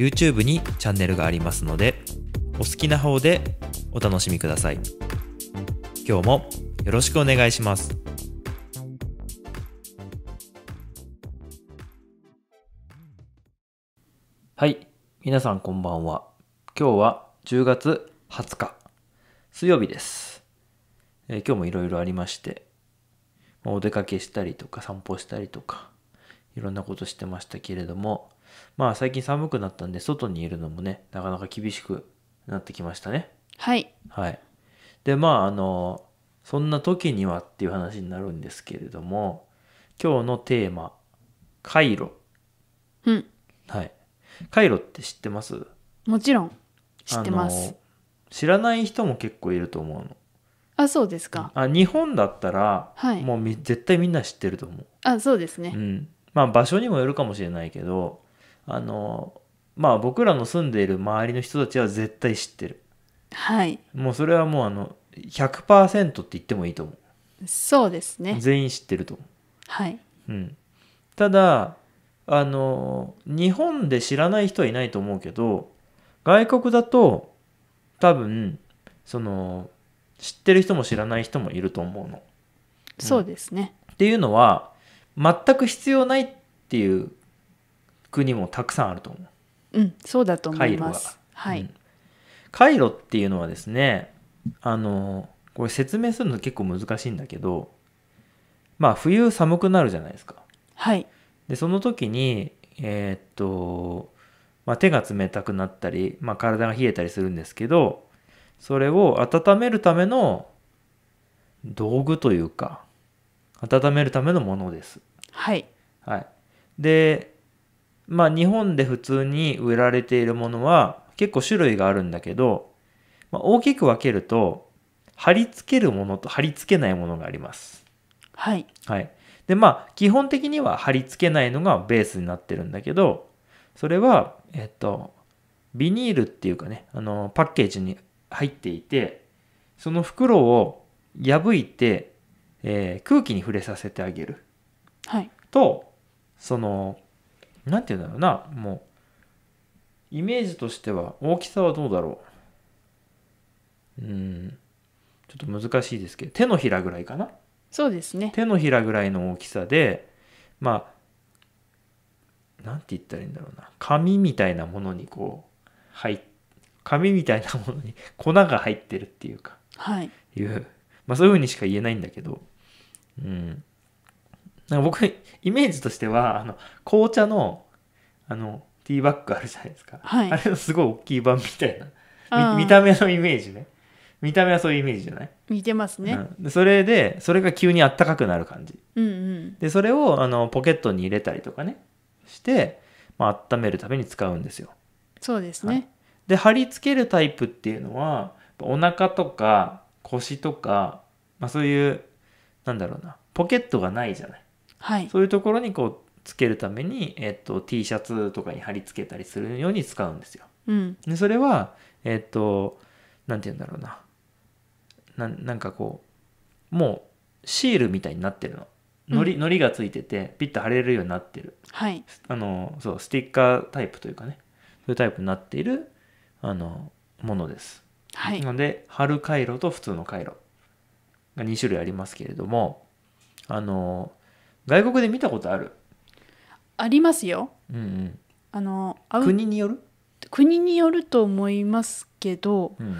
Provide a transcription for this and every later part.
YouTube にチャンネルがありますので、お好きな方でお楽しみください。今日もよろしくお願いします。はい。皆さんこんばんは。今日は10月20日、水曜日です。えー、今日もいろいろありまして、まあ、お出かけしたりとか散歩したりとか、いろんなことしてましたけれども、まあ最近寒くなったんで、外にいるのもね、なかなか厳しくなってきましたね。はい。はい。で、まああの、そんな時にはっていう話になるんですけれども、今日のテーマ、カイロ。うん。はい。カイロって知ってますもちろん知ってます。知らない人も結構いると思うの。あそうですかあ日本だったら、はい、もう絶対みんな知ってると思うあそうですね、うん、まあ場所にもよるかもしれないけどあのまあ僕らの住んでいる周りの人たちは絶対知ってるはいもうそれはもうあの100%って言ってもいいと思うそうですね全員知ってると思うはい、うん、ただあの日本で知らない人はいないと思うけど外国だと多分その知ってる人も知らない人もいると思うの。うん、そうですねっていうのは全く必要ないっていう国もたくさんあると思う。うん、そうだと思います。はい、うん、回路っていうのはですね、あのこれ説明するの結構難しいんだけど、まあ冬寒くなるじゃないですか。はい。でその時にえー、っとまあ、手が冷たくなったり、まあ、体が冷えたりするんですけどそれを温めるための道具というか温めるためのものです。はい、はい、でまあ日本で普通に売られているものは結構種類があるんだけど、まあ、大きく分けると、貼り付けるものと貼り付けないものがあります。はい。はい。で、まあ、基本的には貼り付けないのがベースになってるんだけど、それは、えっと、ビニールっていうかね、あの、パッケージに入っていて、その袋を破いて、えー、空気に触れさせてあげる。はい。と、その、なんて言うんだろうな、もう、イメージとしては、大きさはどうだろう。うん、ちょっと難しいですけど、手のひらぐらいかな。そうですね。手のひらぐらいの大きさで、まあ、なんて言ったらいいんだろうな、紙みたいなものにこう、入紙みたいなものに粉が入ってるっていうか、はい、いう、まあそういうふうにしか言えないんだけど、うん。なんか僕、イメージとしては、あの、紅茶の、あの、ティーバッグあるじゃないですか。はい、あれのすごい大きい版みたいな。見た目のイメージね。見た目はそういうイメージじゃない似てますね、うん、それで、それが急にあったかくなる感じ。うんうん、で、それをあのポケットに入れたりとかね、して、まあ、温めるために使うんですよ。そうですね。はい、で、貼り付けるタイプっていうのは、お腹とか腰とか、まあ、そういう、なんだろうな、ポケットがないじゃない。はい、そういうところにこうつけるために、えっと、T シャツとかに貼り付けたりするように使うんですよ。うん、でそれはえっと何て言うんだろうなななんかこうもうシールみたいになってるの。のり、うん、のりがついててピッと貼れるようになってる、はい、あのそうスティッカータイプというかねそういうタイプになっているあのものです、はい、なので貼る回路と普通の回路が2種類ありますけれどもあの外国で見たことあるありますようんうんあのア国による国によると思いますけどうん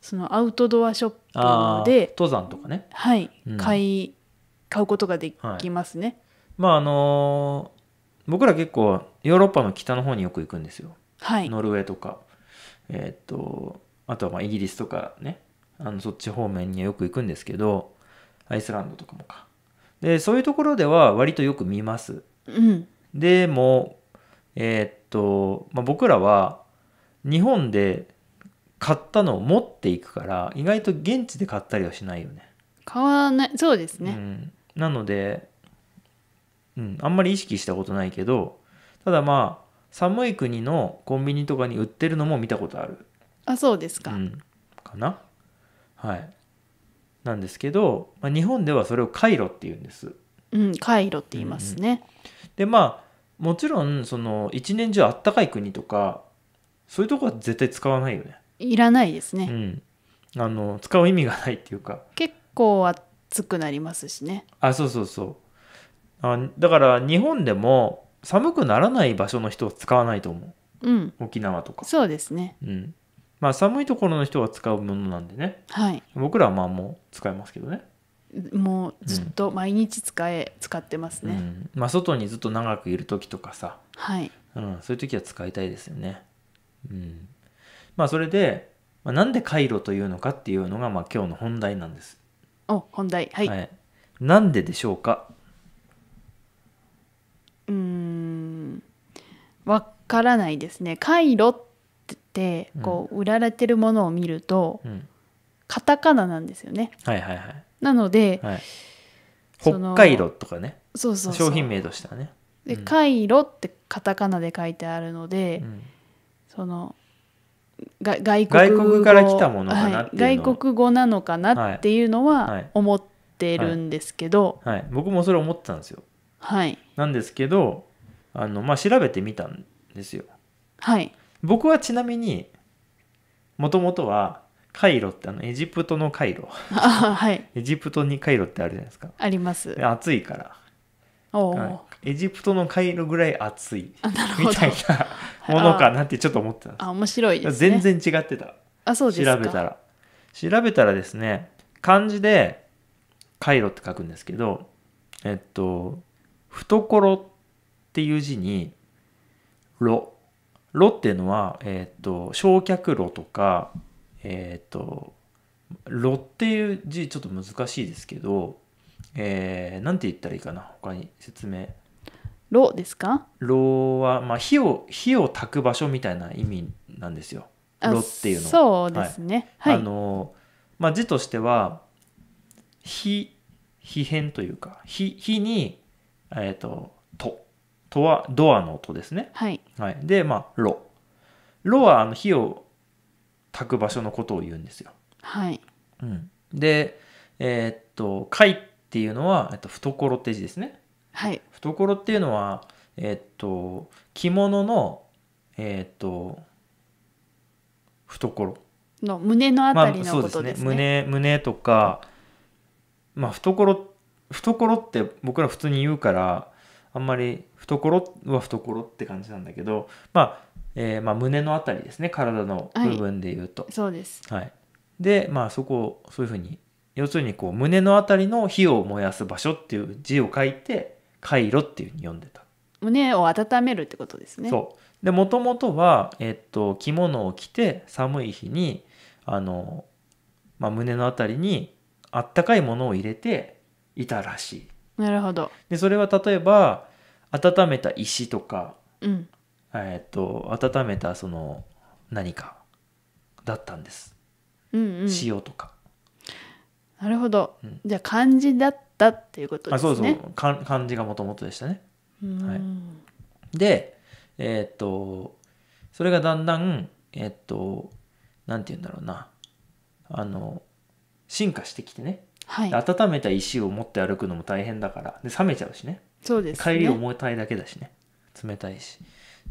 そのアウトドアショップで登山とかねはい、うん買い買うことができますねまああのー僕ら結構ヨーロッパの北の方によく行くんですよはい、ノルウェーとか、えーっとあとはまあイギリスとかねあのそっち方面にはよく行くんですけどアイスランドとかもかでそういうところでは割とよく見ます、うん、でもえー、っと、まあ、僕らは日本で買ったのを持っていくから意外と現地で買ったりはしないよね買わないそうですね、うん、なので、うん、あんまり意識したことないけどただまあ寒い国のコンビニとかに売ってるのも見たことあるあそうですか、うん、かなはいなんですけど、まあ、日本ではそれを回路って言うんです。うん、回路って言いますね。うん、でまあもちろんその一年中あったかい国とかそういうとこは絶対使わないよね。いらないですね。うん、あの使う意味がないっていうか。結構暑くなりますしね。あそうそうそう。あだから日本でも寒くならない場所の人は使わないと思う。うん、沖縄とかそうですね、うん、まあ寒いところの人は使うものなんでね、はい、僕らはまあもう使いますけどねもうずっと毎日使え、うん、使ってますね、うん、まあ外にずっと長くいる時とかさ、はいうん、そういう時は使いたいですよね、うん、まあそれで、まあ、なんでカイロというのかっていうのがまあ今日の本題なんですお本題はい、はい、なんででしょうかうんわからないですねカイロっ、こう売られてるものを見ると、カタカナなんですよね。はいはいはい、なので、はい、北海道とかねそうそう商品名としてはね。で「カイロ」ってカタカナで書いてあるので、うん、そのが外国から来たものかなっていう、はい、外国語なのかなっていうのは思ってるんですけど、はい、はいはい、僕もそれ思ってたんですよ。はい、なんですけどあの、まあ、調べてみたんですよ。はい、僕はちなみにもともとはカイロってあのエジプトのカイロ、はい、エジプトにカイロってあるじゃないですかあります暑いからエジプトのカイロぐらい暑いみたいなものかなってちょっと思ってたんですあ面白い、ね、全然違ってたあそうです調べたら調べたらですね漢字でカイロって書くんですけどえっと懐っていう字に「ろ」炉っていうのは、えっ、ー、と、焼却炉とか、えっ、ー、と、炉っていう字ちょっと難しいですけど、えー、なんて言ったらいいかな、他に説明。炉ですか炉は、まあ、火を、火を焚く場所みたいな意味なんですよ。炉っていうのはそうですね。はい。はい、あの、まあ、字としては、火、火変というか、火、火に、えっ、ー、と、とはドアの音ですね。はい。はい、で、まあ、ろ。ろはあの火を焚く場所のことを言うんですよ。はい。うん、で、えー、っと、貝っていうのは、えっと、懐って字ですね。はい。懐っていうのは、えー、っと、着物の、えー、っと、懐。の胸のあたりのことですね。まあ、ね胸胸とか、まあ、懐懐って僕ら普通に言うからあんまり懐は懐って感じなんだけど、まあえー、まあ胸のあたりですね体の部分でいうと、はい、そうです、はい、でまあそこをそういうふうに要するにこう胸のあたりの火を燃やす場所っていう字を書いて回路っていうふうに読んでた胸を温めるってことですねそうでもともとは、えっと、着物を着て寒い日にあの、まあ、胸のあたりにあったかいものを入れていたらしいなるほどでそれは例えば温めた石とか、うん、えっ、と温めたその何かだったんです、うんうん、塩とかなるほど、うん、じゃあ漢字だったっていうことですねあそうそう漢字がもともとでしたね、はい、でえっ、ー、とそれがだんだんえっ、ー、となんて言うんだろうなあの進化してきてねはい、温めた石を持って歩くのも大変だからで冷めちゃうしねそうです、ね、帰り重たいだけだしね冷たいし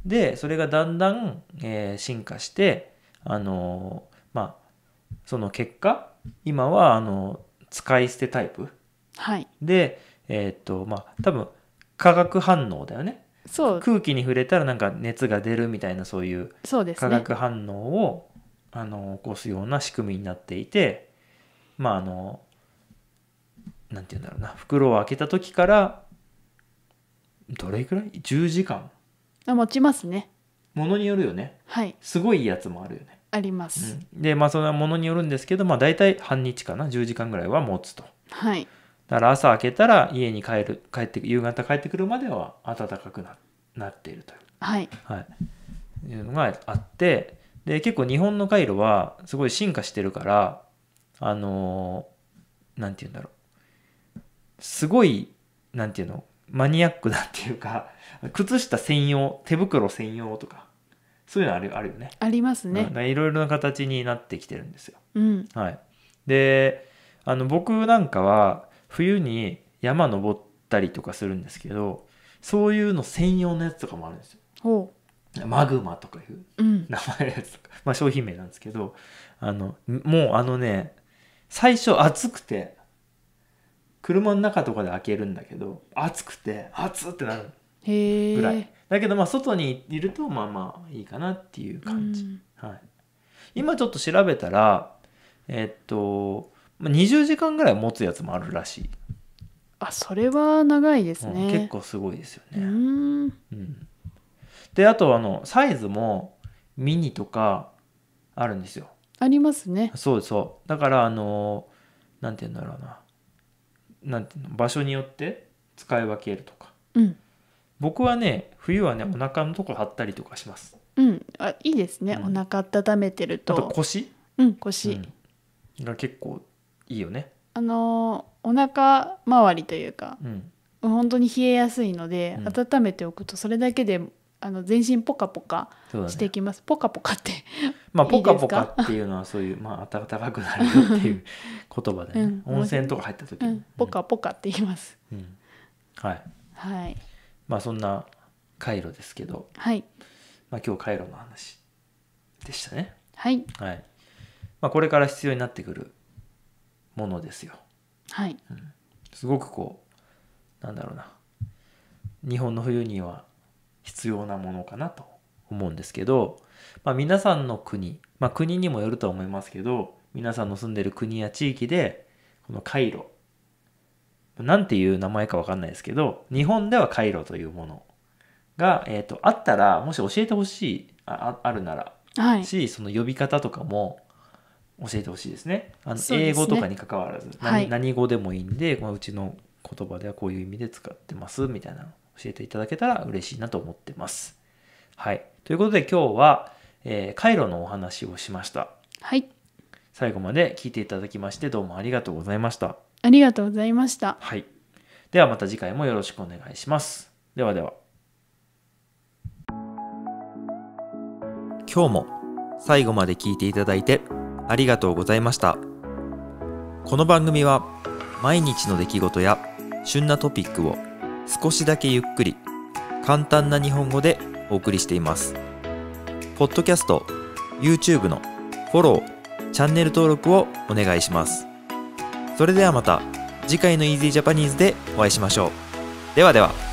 でそれがだんだん、えー、進化してあのー、まあその結果今はあの使い捨てタイプ、はい、でえー、っとまあ多分化学反応だよねそう空気に触れたらなんか熱が出るみたいなそういう化学反応を、ね、あの起こすような仕組みになっていてまああのなんて言うんだろうな、袋を開けた時から、どれくらい ?10 時間。あ、持ちますね。ものによるよね。はい。すごいいいやつもあるよね。あります。うん、で、まあ、それはものによるんですけど、まあ、大体半日かな、10時間ぐらいは持つと。はい。だから朝開けたら家に帰る帰って夕方帰ってくるまでは暖かくななっているという,、はいはい、いうのがあってで結構日本の回路はすごい進化してるからあのー、なんて言うんだろうすごい、なんていうの、マニアックだっていうか、靴下専用、手袋専用とか、そういうのあるあるよね。ありますね。いろいろな形になってきてるんですよ。うん、はい。で、あの、僕なんかは、冬に山登ったりとかするんですけど、そういうの専用のやつとかもあるんですよ。ほうマグマとかいう名前のやつとか、うん、まあ商品名なんですけどあのもうあのね最初暑くて車の中とかで開けるんだけど暑くて暑ってなるぐらいだけどまあ外にいるとまあまあいいかなっていう感じ、はい、今ちょっと調べたらえっと20時間ぐらい持つやつもあるらしいあそれは長いですね、うん、結構すごいですよねうんであとあのサイズもミニとかあるんですよありますねそうそうだからあの何て言うんだろうななんていうの場所によって使い分けるとか、うん、僕はね冬はねお腹のところ張ったりとかしますうんあいいですね、うん、お腹温めてるとあと腰うん腰、うん、が結構いいよねあのお腹周りというか、うん、本当に冷えやすいので、温めておくとそれだけであの全身ポカポカしてきます、ね、ポカポカってまあポカポカっていうのはそういう、まあ、暖かくなるよっていう言葉で、ねうん、温泉とか入った時、うん、ポカポカって言います、うん、はい、はい、まあそんな回路ですけど、はいまあ、今日回路の話でしたねはい、はいまあ、これから必要になってくるものですよはい、うん、すごくこうなんだろうな日本の冬には必要なものかなと思うんですけど、まあ、皆さんの国、まあ、国にもよるとは思いますけど皆さんの住んでる国や地域でこの回路なんていう名前かわかんないですけど日本ではカイロというものが、えーと、あったらもし教えてほしいああるなら、はい、しその呼び方とかも教えてほしいですねあの、ね、英語とかにかかわらず、はい、何語でもいいんでうちの言葉ではこういう意味で使ってますみたいな教えていただけたら嬉しいなと思ってます。はい。ということで今日は、えー、カイロのお話をしました。はい。最後まで聞いていただきましてどうもありがとうございました。ありがとうございました。はい。ではまた次回もよろしくお願いします。ではでは。今日も最後まで聞いていただいてありがとうございました。この番組は毎日の出来事や旬なトピックを少しだけゆっくり簡単な日本語でお送りしています。ポッドキャスト、YouTube のフォロー、チャンネル登録をお願いします。それではまた次回の Easy Japanese でお会いしましょう。ではでは。